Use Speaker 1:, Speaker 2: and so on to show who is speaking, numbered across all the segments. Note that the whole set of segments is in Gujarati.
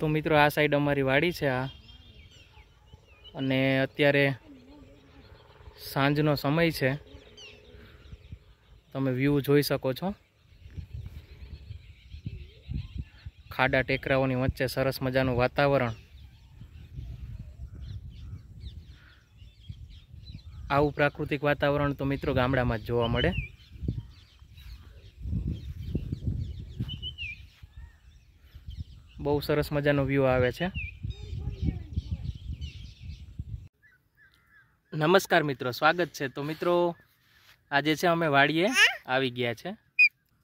Speaker 1: તો મિત્રો આ સાઈડ અમારી વાડી છે આ અને અત્યારે સાંજનો સમય છે તમે વ્યૂ જોઈ શકો છો ખાડા ટેકરાઓની વચ્ચે સરસ મજાનું વાતાવરણ આવું પ્રાકૃતિક વાતાવરણ તો મિત્રો ગામડામાં જ જોવા મળે બહુ સરસ મજાનો વ્યૂ આવે છે નમસ્કાર મિત્રો સ્વાગત છે તો મિત્રો આજે છે અમે વાડીએ આવી ગયા છે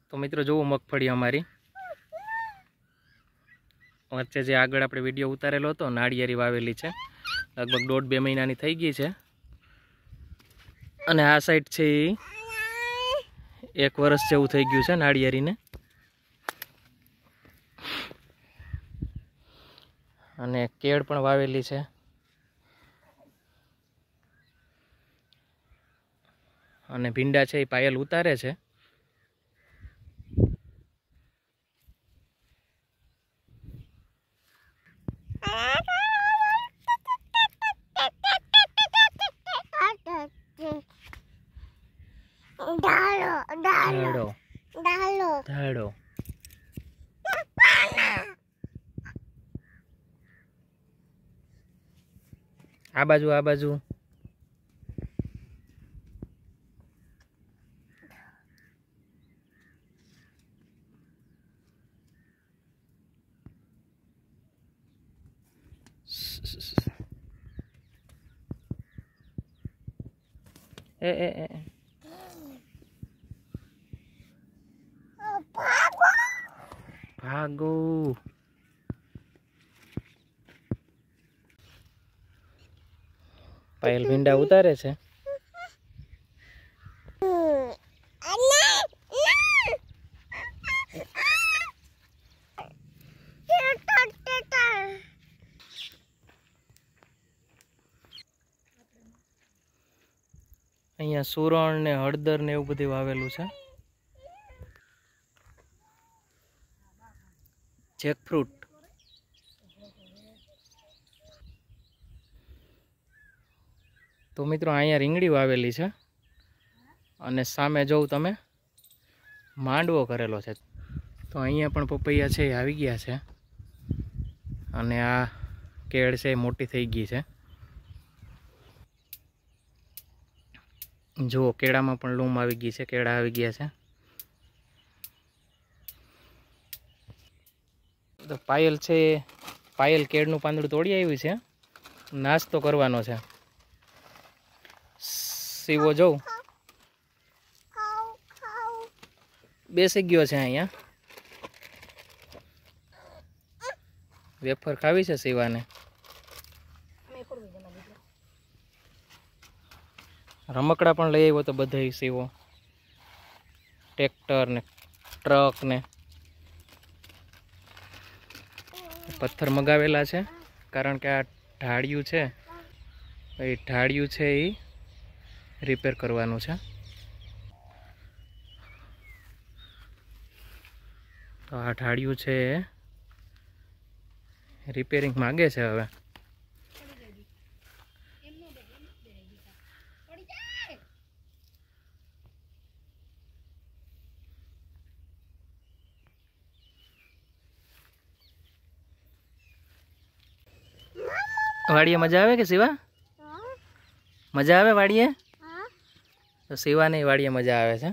Speaker 1: તો મિત્રો જોવો મગફળી અમારી વચ્ચે જે આગળ આપણે વિડીયો ઉતારેલો હતો નાળિયેરી વાવેલી છે લગભગ દોઢ બે મહિનાની થઈ ગઈ છે અને આ સાઈડ છે એક વર્ષ જેવું થઈ ગયું છે નાળિયેરીને અને કેળ પણ વાવેલી છે અને ભીંડા છે એ પાયલ ઉતારે છે ધાડો Abaju, abazu. Eh, eh, eh. Bagus. Eh. Bagus. Payal ભીંડા ઉતારે છે અહીંયા સુરણ ને હળદર ને એવું બધું વાવેલું છે જેકફ્રૂટ તો મિત્રો અહીંયા રીંગણી વાવેલી છે અને સામે જોઉં તમે માંડવો કરેલો છે તો અહીંયા પણ પપૈયા છે એ આવી ગયા છે અને આ કેળ છે એ મોટી થઈ ગઈ છે જુઓ કેળામાં પણ લૂમ આવી ગઈ છે કેળા આવી ગયા છે તો પાયલ છે પાયલ કેળનું પાંદડું તોડી આવ્યું છે નાસ્તો કરવાનો છે સીવો જોઉં બેસી ગયો છે અહીંયા વેફર ખાવી છે સીવાને રમકડા પણ લઈ આવ્યો તો બધા સીવો ટ્રેક્ટર ને ટ્રક ને પથ્થર મગાવેલા છે કારણ કે આ ઢાળિયું છે એ ઢાળિયું છે એ રિપેર કરવાનું છે તો આ ઢાળિયું છે રિપેરિંગ માગે છે હવે વાડીએ મજા આવે કે શિવા મજા આવે વાડીએ તો સીવાની વાડીએ મજા આવે છે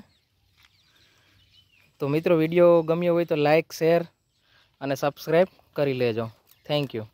Speaker 1: તો મિત્રો વિડીયો ગમ્યો હોય તો લાઇક શેર અને સબસ્ક્રાઈબ કરી લેજો થેન્ક યુ